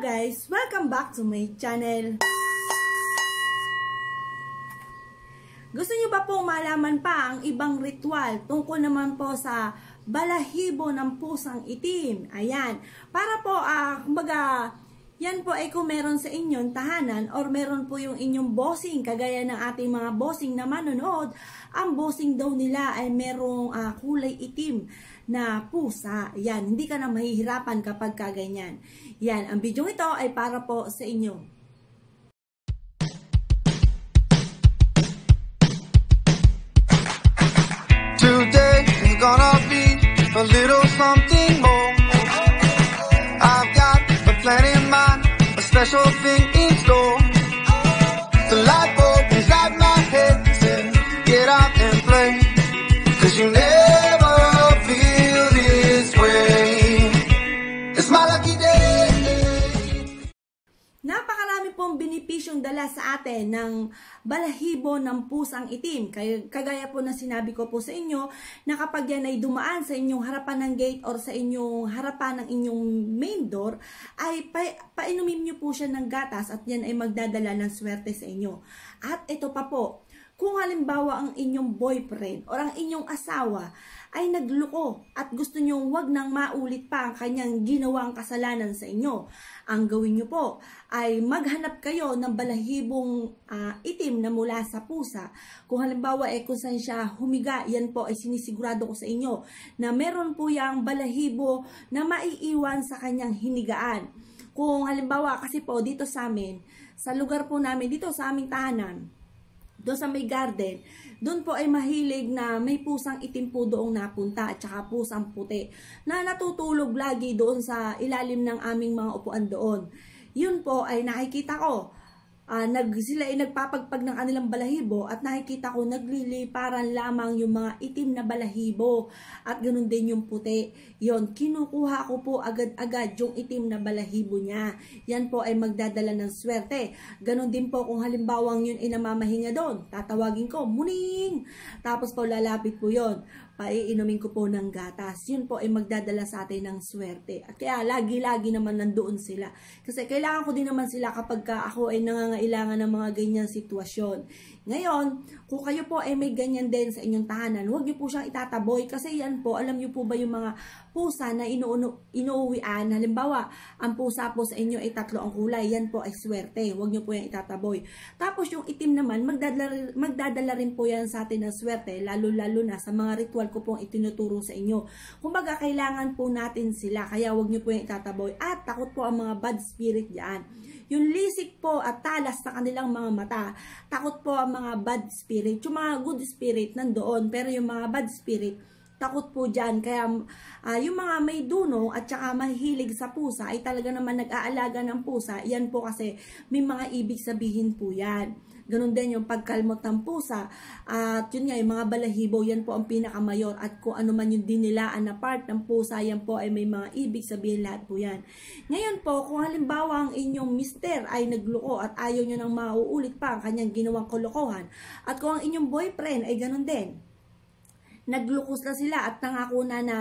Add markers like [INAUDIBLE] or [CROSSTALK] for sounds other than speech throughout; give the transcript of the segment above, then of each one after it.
guys! Welcome back to my channel! Gusto nyo ba pong malaman pa ang ibang ritual tungkol naman po sa balahibo ng pusang itim? Ayan. Para po, uh, kumbaga, yan po ay kung meron sa inyong tahanan or meron po yung inyong bossing, kagaya ng ating mga bossing na manonood, ang bossing daw nila ay merong uh, kulay itim na pusa. Yan, hindi ka na mahihirapan kapag kaganyan. Yan, ang video ito ay para po sa inyo. Today is gonna be a little something special thing in store. yung dala sa atin ng balahibo ng pusang itim. Kagaya po na sinabi ko po sa inyo na kapag yan ay dumaan sa inyong harapan ng gate or sa inyong harapan ng inyong main door, ay pa painumin nyo po siya ng gatas at yan ay magdadala ng swerte sa inyo. At ito pa po, kung halimbawa ang inyong boyfriend o ang inyong asawa ay nagluko at gusto niyong wag nang maulit pa ang kanyang ginawang kasalanan sa inyo, ang gawin niyo po ay maghanap kayo ng balahibong uh, itim na mula sa pusa. Kung halimbawa eh kung saan siya humiga, yan po ay sinisigurado ko sa inyo na meron po yang balahibo na maiiwan sa kanyang hinigaan. Kung halimbawa kasi po dito sa amin, sa lugar po namin dito sa aming tahanan, doon sa may garden, doon po ay mahilig na may pusang itim po doong napunta at saka pusang puti na natutulog lagi doon sa ilalim ng aming mga upuan doon. Yun po ay nakikita ko uh, nag, sila ay nagpapagpag ng anilang balahibo at nakikita ko nagliliparan lamang yung mga itim na balahibo at ganun din yung puti. Yon, kinukuha ko po agad-agad yung itim na balahibo niya. Yan po ay magdadala ng swerte. Ganun din po kung halimbawang yun ay namamahinga doon. Tatawagin ko, muning! Tapos po lalapit po yon paiinumin ko po ng gatas. Yun po ay magdadala sa atin ng swerte. At kaya lagi-lagi naman nandoon sila. Kasi kailangan ko din naman sila kapag ako ay nangangailangan ng mga ganyan sitwasyon. Ngayon, kung kayo po ay may ganyan din sa inyong tahanan, huwag niyo po siyang itataboy kasi yan po, alam niyo po ba yung mga pusa na inuuno, inuuwian? Halimbawa, ang pusa po sa inyo ay tatlo ang kulay. Yan po ay swerte. Huwag niyo po yan itataboy. Tapos yung itim naman, magdadala, magdadala rin po yan sa atin ng swerte, lalo-lalo na sa mga ritual ko pong itinuturo sa inyo. Kumbaga, kailangan po natin sila, kaya huwag nyo po yung itataboy. At takot po ang mga bad spirit dyan. Yung lisik po at talas sa kanilang mga mata, takot po ang mga bad spirit. Yung mga good spirit nandoon, pero yung mga bad spirit, takot po dyan. Kaya uh, yung mga may dunong at saka mahilig sa pusa ay talaga naman nag-aalaga ng pusa. Yan po kasi may mga ibig sabihin po yan. Ganun din yung pagkalmot ng pusa. At yun nga, yung mga balahibo, yan po ang pinakamayor. At kung ano man yung dinilaan na part ng pusa, yan po ay may mga ibig sabihin lahat po yan. Ngayon po, kung halimbawa ang inyong mister ay nagloko at ayaw nyo nang mauulit pa ang kanyang ginawang kolokohan. At kung ang inyong boyfriend ay ganun din naglukos na sila at nangako na na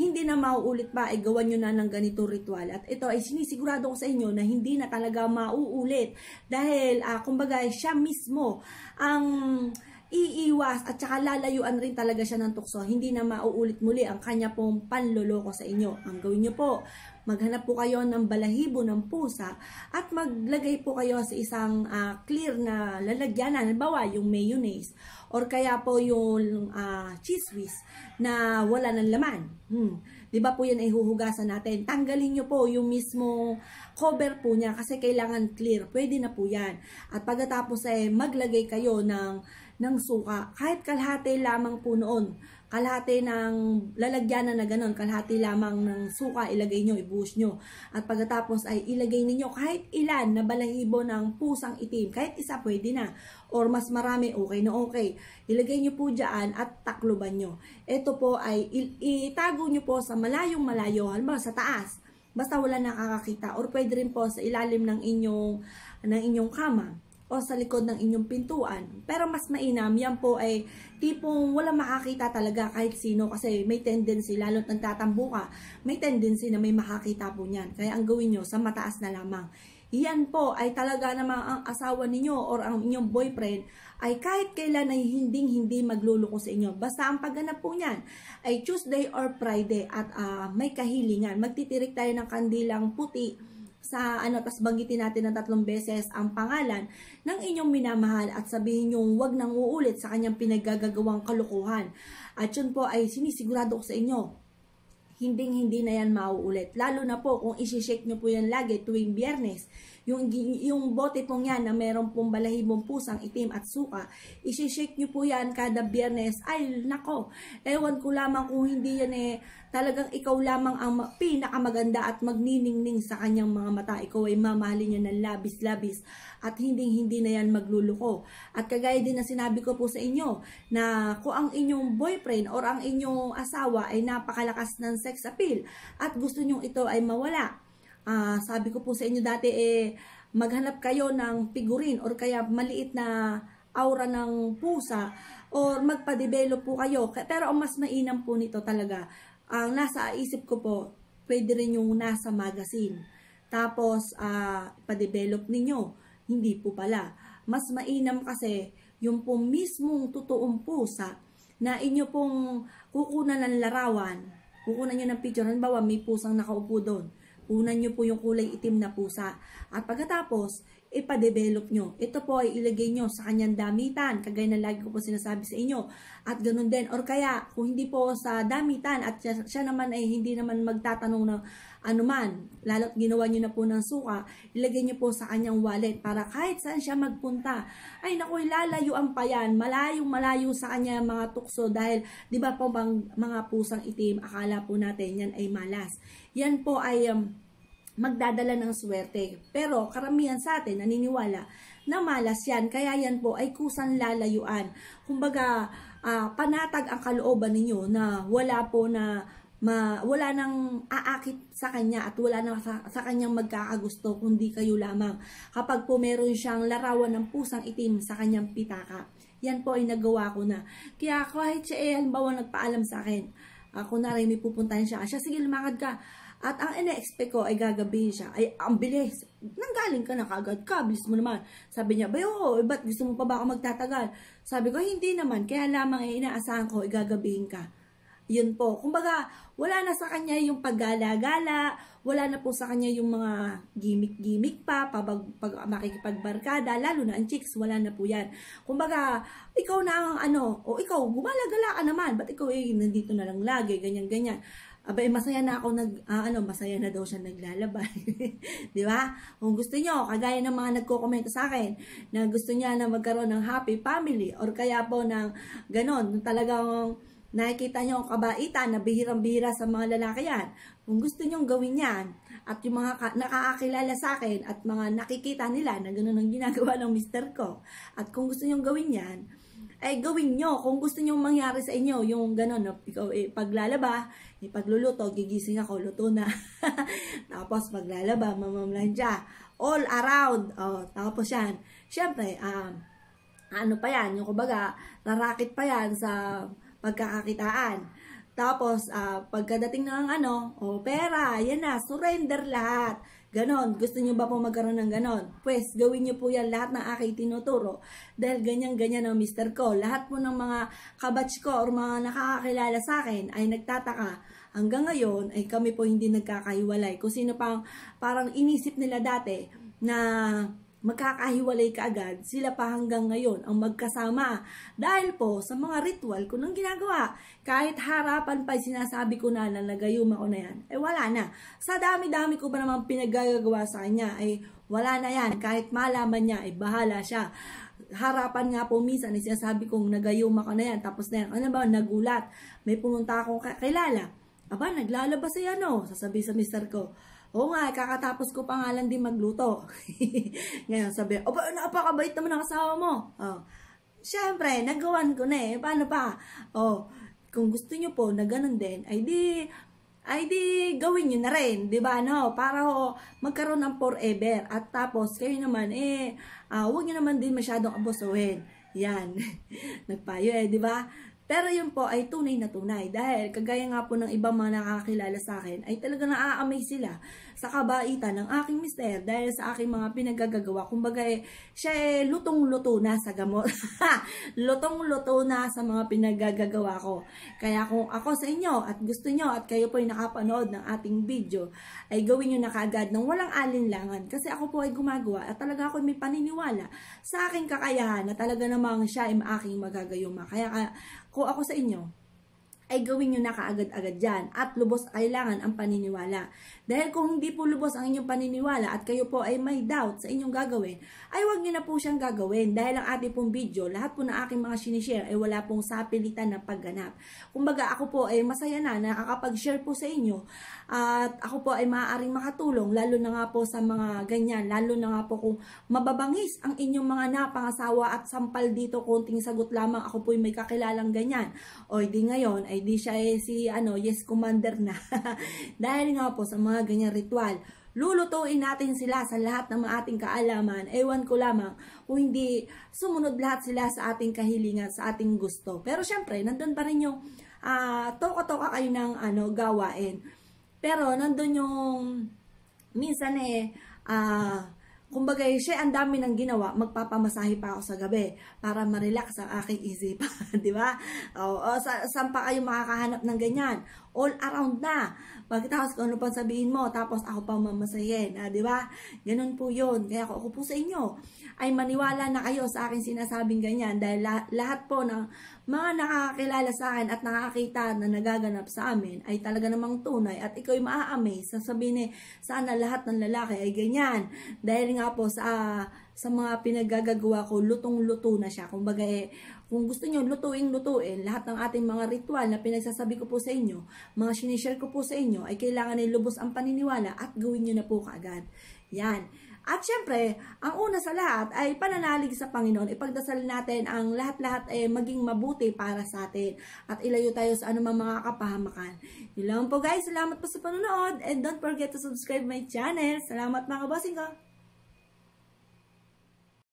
hindi na mauulit pa, ay gawan nyo na ng ganitong ritual. At ito ay sinisigurado ko sa inyo na hindi na talaga mauulit dahil uh, kumbaga siya mismo ang... Um, iiwas at saka lalayuan rin talaga siya ng tukso. Hindi na mauulit muli ang kanya pong panloloko sa inyo. Ang gawin niyo po, maghanap po kayo ng balahibo ng pusa at maglagay po kayo sa isang uh, clear na lalagyanan. Halimbawa, yung mayonnaise or kaya po yung uh, cheese whiz na wala ng laman. Hmm. 'Di ba po 'yan ay huhugasan natin. Tanggalin niyo po yung mismo cover po niya kasi kailangan clear. Pwede na po 'yan. At pagkatapos ay eh, maglagay kayo ng ng suka. Kahit kalhati lamang po noon, Kalhati ng lalagyan na ganun, kalhati lamang ng suka ilagay nyo, ibuhos nyo. At pagkatapos ay ilagay ninyo kahit ilan na balahibo ng pusang itim. Kahit isa pwede na or mas marami, okay na okay. Ilagay nyo po dyan at takloban nyo. Ito po ay itago nyo po sa malayong malayo, halimbawa sa taas basta wala nakakakita or pwede rin po sa ilalim ng inyong ng inyong kama o sa likod ng inyong pintuan. Pero mas mainam, yan po ay tipong wala makakita talaga kahit sino kasi may tendency, lalo't nagtatambo ka, may tendency na may makakita po niyan. Kaya ang gawin nyo, sa mataas na lamang. Yan po ay talaga namang ang asawa ninyo or ang inyong boyfriend ay kahit kailan ay hindi hindi magluluko sa inyo. Basta ang pagganap po niyan ay Tuesday or Friday at uh, may kahilingan. Magtitirik tayo ng kandilang puti sa ano, tapos banggitin natin ng tatlong beses ang pangalan ng inyong minamahal at sabihin yung wag nang uulit sa kanyang pinaggagawang kalokohan. At yun po ay sinisigurado ko sa inyo, hindi hindi na yan mauulit. Lalo na po kung isi-shake nyo po yan lagi tuwing biyernes. Yung, yung bote pong yan na meron pong balahibong pusang itim at suka, isi-shake nyo po yan kada biyernes. Ay, nako, ewan ko lamang kung hindi yan eh, talagang ikaw lamang ang pinakamaganda at magniningning sa kanyang mga mata. Ikaw ay mamahalin niya ng labis-labis at hinding-hindi na yan magluluko. At kagaya din na sinabi ko po sa inyo na kung ang inyong boyfriend or ang inyong asawa ay napakalakas ng sex sex appeal at gusto nyong ito ay mawala. Uh, sabi ko po sa inyo dati eh, maghanap kayo ng figurine or kaya maliit na aura ng pusa or magpa-develop po kayo. Pero ang mas mainam po nito talaga, ang uh, nasa isip ko po, pwede rin yung nasa magazine. Tapos, uh, ah, pa-develop ninyo. Hindi po pala. Mas mainam kasi yung po mismong totoong pusa na inyo pong kukunan ng larawan Kukunan nyo ng picture. Halimbawa, may pusang nakaupo doon. Kunan nyo po yung kulay itim na pusa. At pagkatapos, ipadevelop nyo. Ito po ay ilagay nyo sa kanyang damitan, kagaya na lagi ko po sinasabi sa inyo. At ganun din, or kaya kung hindi po sa damitan at siya, siya naman ay hindi naman magtatanong ng anuman, lalo't ginawa nyo na po ng suka, ilagay nyo po sa kanyang wallet para kahit saan siya magpunta. Ay naku, lalayuan pa yan, malayo malayo sa kanya mga tukso dahil di ba po bang, mga pusang itim, akala po natin yan ay malas. Yan po ay um, magdadala ng swerte. Pero karamihan sa atin naniniwala na malas yan, kaya yan po ay kusang lalayuan. Kumbaga, uh, panatag ang kalooban ninyo na wala po na ma, wala nang aakit sa kanya at wala na sa, sa kanyang magkakagusto kundi kayo lamang. Kapag po meron siyang larawan ng pusang itim sa kanyang pitaka. Yan po ay nagawa ko na. Kaya kahit siya eh, halimbawa nagpaalam sa akin, ako uh, na rin may pupuntahan siya. Siya, sige lumakad ka at ang ina-expect ko ay gagabihin siya. Ay, ang bilis. Nanggaling ka na kagad. Kabilis mo naman. Sabi niya, bayo, oh, eh, ba't gusto mo pa ba ako magtatagal? Sabi ko, hindi naman. Kaya lamang ay inaasahan ko, igagabihin ka. Yun po. Kumbaga, wala na sa kanya yung paggala-gala, wala na po sa kanya yung mga gimmick-gimmick pa, pabag, pag, makikipagbarkada, lalo na ang chicks, wala na po yan. Kumbaga, ikaw na ang ano, o ikaw, gumalagala gala ka naman, ba't ikaw eh, nandito na lang lagi, ganyan-ganyan abay eh, masaya na ako nag uh, ano masaya na daw siya naglalaba [LAUGHS] 'di ba kung gusto niyo kagaya ng mga nagko comment sa akin na gusto niya na magkaroon ng happy family or kaya po ng ganon talagang nakikita niyo ang kabaitan na bihirang-bihira sa mga lalaki yan kung gusto niyo gawin yan at yung mga nakakakilala sa akin at mga nakikita nila na ganun ang ginagawa ng mister ko at kung gusto niyo gawin yan ay eh, gawin nyo kung gusto nyo mangyari sa inyo yung ganun, no? ikaw eh, paglalaba, eh, pagluluto, gigising ako, luto na. [LAUGHS] tapos paglalaba, mamamlansya. All around. Oh, tapos yan. syempre um, ah, ano pa yan, yung kumbaga, rarakit pa yan sa pagkakakitaan. Tapos, uh, pagkadating ng ano, oh, pera, yan na, surrender lahat. Ganon, gusto nyo ba po magkaroon ng ganon? Pwes, gawin nyo po yan lahat ng aking tinuturo. Dahil ganyan-ganyan ang mister ko. Lahat po ng mga kabatch ko or mga nakakakilala sa akin ay nagtataka. Hanggang ngayon ay kami po hindi nagkakahiwalay. Kung sino pang parang inisip nila dati na magkakahiwalay ka agad, sila pa hanggang ngayon ang magkasama. Dahil po sa mga ritual ko nang ginagawa, kahit harapan pa sinasabi ko na na nagayuma ko na yan, eh wala na. Sa dami-dami ko pa naman pinagagawa sa kanya, eh wala na yan. Kahit malaman niya, eh bahala siya. Harapan nga po minsan, eh, sinasabi kong nagayuma ko na yan, tapos na yan. Ano ba, nagulat, may pumunta akong kakilala. Aba, naglalabas si ano, oh, sasabi sa mister ko Oo nga, eh, kakatapos ko pa nga lang din magluto. [LAUGHS] Ngayon sabi, o ba, napakabait naman ang asawa mo. Oh. Siyempre, nagawan ko na eh. Paano pa? Oh, kung gusto nyo po na ganun din, ay di, ay di gawin nyo na rin, di ba, no? Para oh, magkaroon ng forever. At tapos, kayo naman, eh, uh, huwag nyo naman din masyadong abusuhin. Yan. [LAUGHS] Nagpayo eh, di ba? Pero yun po ay tunay na tunay dahil kagaya nga po ng ibang mga nakakilala sa akin ay talaga naa sila sa kabaitan ng aking mister dahil sa aking mga pinagagagawa. Kumbaga eh, siya eh lutong-luto na sa gamot. [LAUGHS] lutong-luto na sa mga pinagagagawa ko. Kaya kung ako sa inyo at gusto nyo at kayo po ay nakapanood ng ating video ay gawin nyo na kaagad ng walang alinlangan kasi ako po ay gumagawa at talaga ako may paniniwala sa aking kakayahan na talaga namang siya ay aking magagayuma. Kaya ko ako sa inyo, ay gawin nyo na kaagad-agad yan. At lubos kailangan ang paniniwala. Dahil kung hindi po lubos ang inyong paniniwala at kayo po ay may doubt sa inyong gagawin, ay wag nyo na po siyang gagawin. Dahil ang ating pong video, lahat po ng aking mga sinishare ay wala pong sapilitan na pagganap. Kumbaga ako po ay masaya na nakakapag-share po sa inyo at ako po ay maaaring makatulong lalo na nga po sa mga ganyan, lalo na nga po kung mababangis ang inyong mga napangasawa at sampal dito konting sagot lamang ako po ay may kakilalang ganyan. O di ngayon ay ay di siya eh, si ano, yes commander na. [LAUGHS] Dahil nga po sa mga ganyang ritual, lulutuin natin sila sa lahat ng ating kaalaman. Ewan ko lamang kung hindi sumunod lahat sila sa ating kahilingan, sa ating gusto. Pero syempre, nandun pa rin yung uh, toka-toka kayo ng ano, gawain. Pero nandun yung minsan eh, ah, uh, Kumbaga, eh, siya, ang dami ng ginawa, magpapamasahe pa ako sa gabi para ma-relax ang aking isipan, [LAUGHS] di ba? O, o sa, saan pa kayo makakahanap ng ganyan? all around na. Bakit ako, ano pa sabihin mo, tapos ako pa mamasayin. Ah, di ba? Ganun po yun. Kaya ako, ako po sa inyo ay maniwala na kayo sa akin sinasabing ganyan dahil la- lahat po ng mga nakakakilala sa akin at nakakita na nagaganap sa amin ay talaga namang tunay at ikaw ay maa-amaze. Sasabihin eh, sana lahat ng lalaki ay ganyan. Dahil nga po sa, sa mga pinaggagawa ko, lutong-luto na siya. Kumbaga eh, kung gusto nyo lutuing-lutuin, lahat ng ating mga ritual na pinagsasabi ko po sa inyo, mga sinishare ko po sa inyo, ay kailangan ay lubos ang paniniwala at gawin nyo na po kaagad. Yan. At syempre, ang una sa lahat ay pananalig sa Panginoon. Ipagdasal natin ang lahat-lahat ay eh, maging mabuti para sa atin at ilayo tayo sa anumang mga kapahamakan. Yun po guys, salamat po sa panonood and don't forget to subscribe my channel. Salamat mga bossing ko!